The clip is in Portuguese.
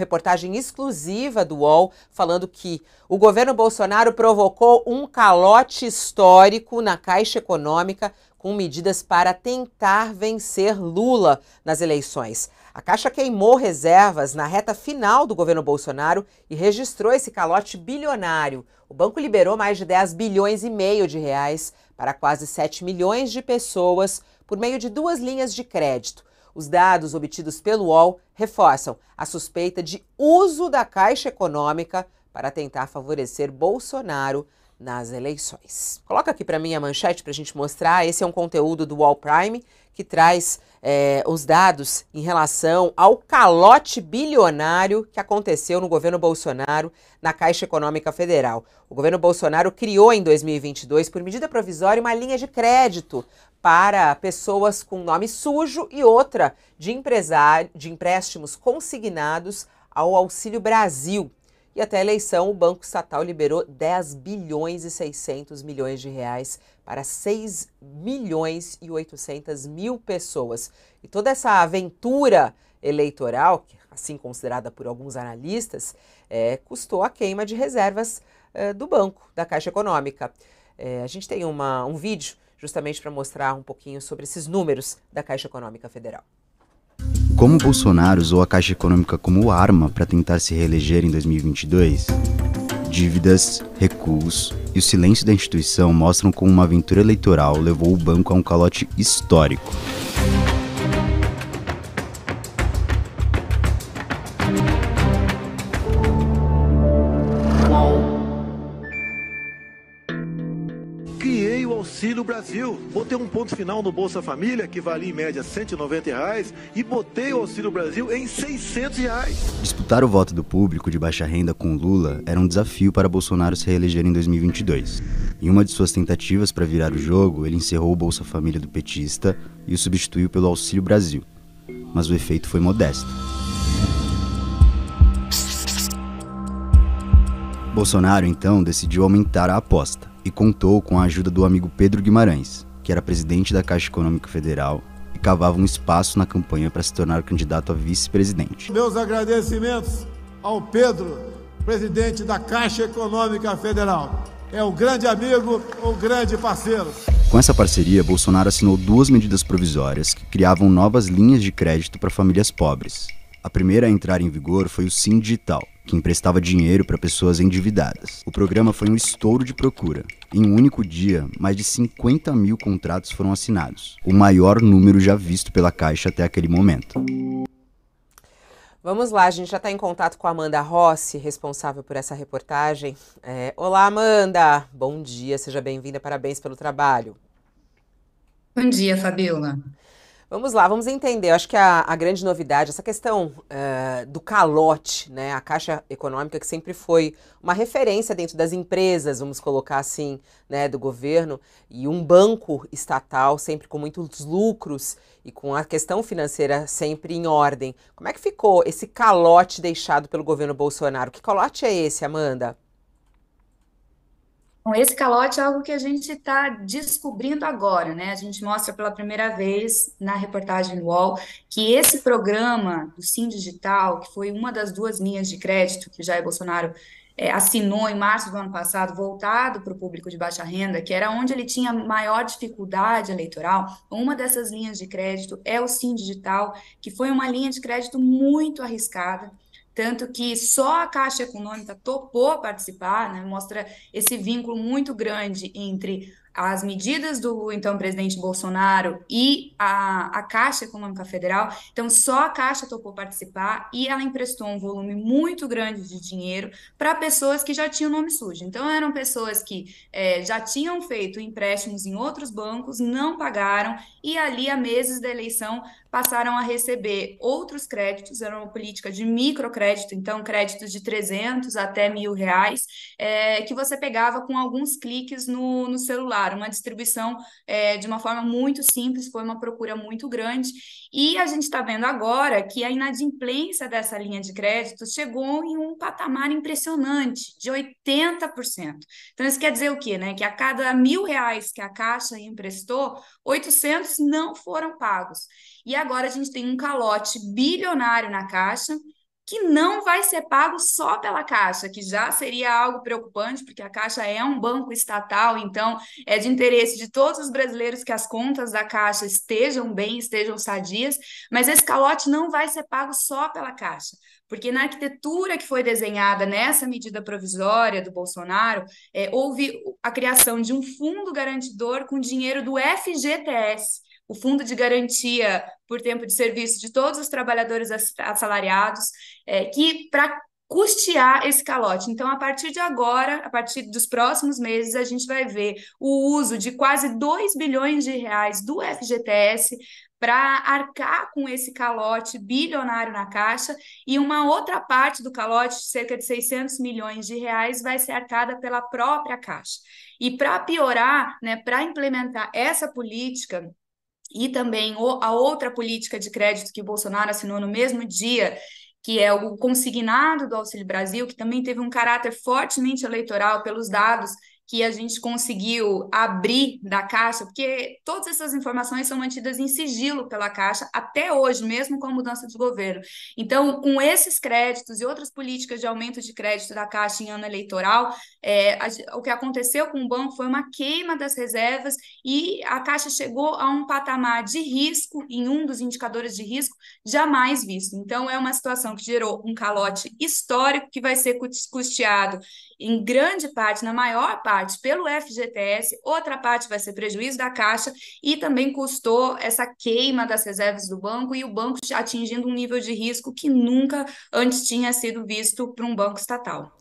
reportagem exclusiva do UOL falando que o governo Bolsonaro provocou um calote histórico na Caixa Econômica com medidas para tentar vencer Lula nas eleições. A Caixa queimou reservas na reta final do governo Bolsonaro e registrou esse calote bilionário. O banco liberou mais de 10 bilhões e meio de reais para quase 7 milhões de pessoas por meio de duas linhas de crédito os dados obtidos pelo UOL reforçam a suspeita de uso da Caixa Econômica para tentar favorecer Bolsonaro nas eleições. Coloca aqui para mim a manchete para a gente mostrar. Esse é um conteúdo do Wall Prime que traz é, os dados em relação ao calote bilionário que aconteceu no governo Bolsonaro na Caixa Econômica Federal. O governo Bolsonaro criou em 2022, por medida provisória, uma linha de crédito para pessoas com nome sujo e outra de, empresário, de empréstimos consignados ao Auxílio Brasil e até a eleição, o Banco Estatal liberou 10 bilhões e 600 milhões de reais para 6 milhões e 800 mil pessoas. E toda essa aventura eleitoral, assim considerada por alguns analistas, é, custou a queima de reservas é, do banco, da Caixa Econômica. É, a gente tem uma, um vídeo justamente para mostrar um pouquinho sobre esses números da Caixa Econômica Federal como Bolsonaro usou a Caixa Econômica como arma para tentar se reeleger em 2022? Dívidas, recuos e o silêncio da instituição mostram como uma aventura eleitoral levou o banco a um calote histórico. Auxílio Brasil. Botei um ponto final no Bolsa Família, que valia em média 190 reais, e botei o Auxílio Brasil em 600 reais. Disputar o voto do público de baixa renda com Lula era um desafio para Bolsonaro se reeleger em 2022. Em uma de suas tentativas para virar o jogo, ele encerrou o Bolsa Família do petista e o substituiu pelo Auxílio Brasil. Mas o efeito foi modesto. Bolsonaro então decidiu aumentar a aposta e contou com a ajuda do amigo Pedro Guimarães, que era presidente da Caixa Econômica Federal e cavava um espaço na campanha para se tornar candidato a vice-presidente. Meus agradecimentos ao Pedro, presidente da Caixa Econômica Federal. É um grande amigo, um grande parceiro. Com essa parceria, Bolsonaro assinou duas medidas provisórias que criavam novas linhas de crédito para famílias pobres, a primeira a entrar em vigor foi o Sim Digital, que emprestava dinheiro para pessoas endividadas. O programa foi um estouro de procura. Em um único dia, mais de 50 mil contratos foram assinados, o maior número já visto pela Caixa até aquele momento. Vamos lá, a gente já está em contato com a Amanda Rossi, responsável por essa reportagem. É, olá, Amanda! Bom dia, seja bem-vinda, parabéns pelo trabalho. Bom dia, Fabiola. Vamos lá, vamos entender. Eu acho que a, a grande novidade, essa questão uh, do calote, né? A Caixa Econômica, que sempre foi uma referência dentro das empresas, vamos colocar assim, né, do governo, e um banco estatal, sempre com muitos lucros e com a questão financeira sempre em ordem. Como é que ficou esse calote deixado pelo governo Bolsonaro? Que calote é esse, Amanda? Bom, então, esse calote é algo que a gente está descobrindo agora, né? A gente mostra pela primeira vez na reportagem do UOL que esse programa do Sim Digital, que foi uma das duas linhas de crédito que Jair Bolsonaro é, assinou em março do ano passado, voltado para o público de baixa renda, que era onde ele tinha maior dificuldade eleitoral, uma dessas linhas de crédito é o Sim Digital, que foi uma linha de crédito muito arriscada tanto que só a Caixa Econômica topou participar, né? mostra esse vínculo muito grande entre as medidas do então presidente Bolsonaro e a, a Caixa Econômica Federal. Então, só a Caixa topou participar e ela emprestou um volume muito grande de dinheiro para pessoas que já tinham nome sujo. Então, eram pessoas que é, já tinham feito empréstimos em outros bancos, não pagaram e ali, a meses da eleição, passaram a receber outros créditos, era uma política de microcrédito, então créditos de 300 até mil reais, é, que você pegava com alguns cliques no, no celular uma distribuição é, de uma forma muito simples, foi uma procura muito grande. E a gente está vendo agora que a inadimplência dessa linha de crédito chegou em um patamar impressionante, de 80%. Então, isso quer dizer o quê? Né? Que a cada mil reais que a Caixa emprestou, 800 não foram pagos. E agora a gente tem um calote bilionário na Caixa, que não vai ser pago só pela Caixa, que já seria algo preocupante, porque a Caixa é um banco estatal, então é de interesse de todos os brasileiros que as contas da Caixa estejam bem, estejam sadias, mas esse calote não vai ser pago só pela Caixa, porque na arquitetura que foi desenhada nessa medida provisória do Bolsonaro, é, houve a criação de um fundo garantidor com dinheiro do FGTS o fundo de garantia por tempo de serviço de todos os trabalhadores assalariados, é, que para custear esse calote. Então, a partir de agora, a partir dos próximos meses, a gente vai ver o uso de quase 2 bilhões de reais do FGTS para arcar com esse calote bilionário na Caixa e uma outra parte do calote, cerca de 600 milhões de reais, vai ser arcada pela própria Caixa. E para piorar, né, para implementar essa política, e também a outra política de crédito que Bolsonaro assinou no mesmo dia, que é o consignado do Auxílio Brasil, que também teve um caráter fortemente eleitoral pelos dados que a gente conseguiu abrir da Caixa, porque todas essas informações são mantidas em sigilo pela Caixa até hoje, mesmo com a mudança de governo. Então, com esses créditos e outras políticas de aumento de crédito da Caixa em ano eleitoral, é, a, o que aconteceu com o banco foi uma queima das reservas e a Caixa chegou a um patamar de risco, em um dos indicadores de risco, jamais visto. Então, é uma situação que gerou um calote histórico que vai ser custeado em grande parte, na maior parte, parte pelo FGTS, outra parte vai ser prejuízo da Caixa e também custou essa queima das reservas do banco e o banco atingindo um nível de risco que nunca antes tinha sido visto para um banco estatal.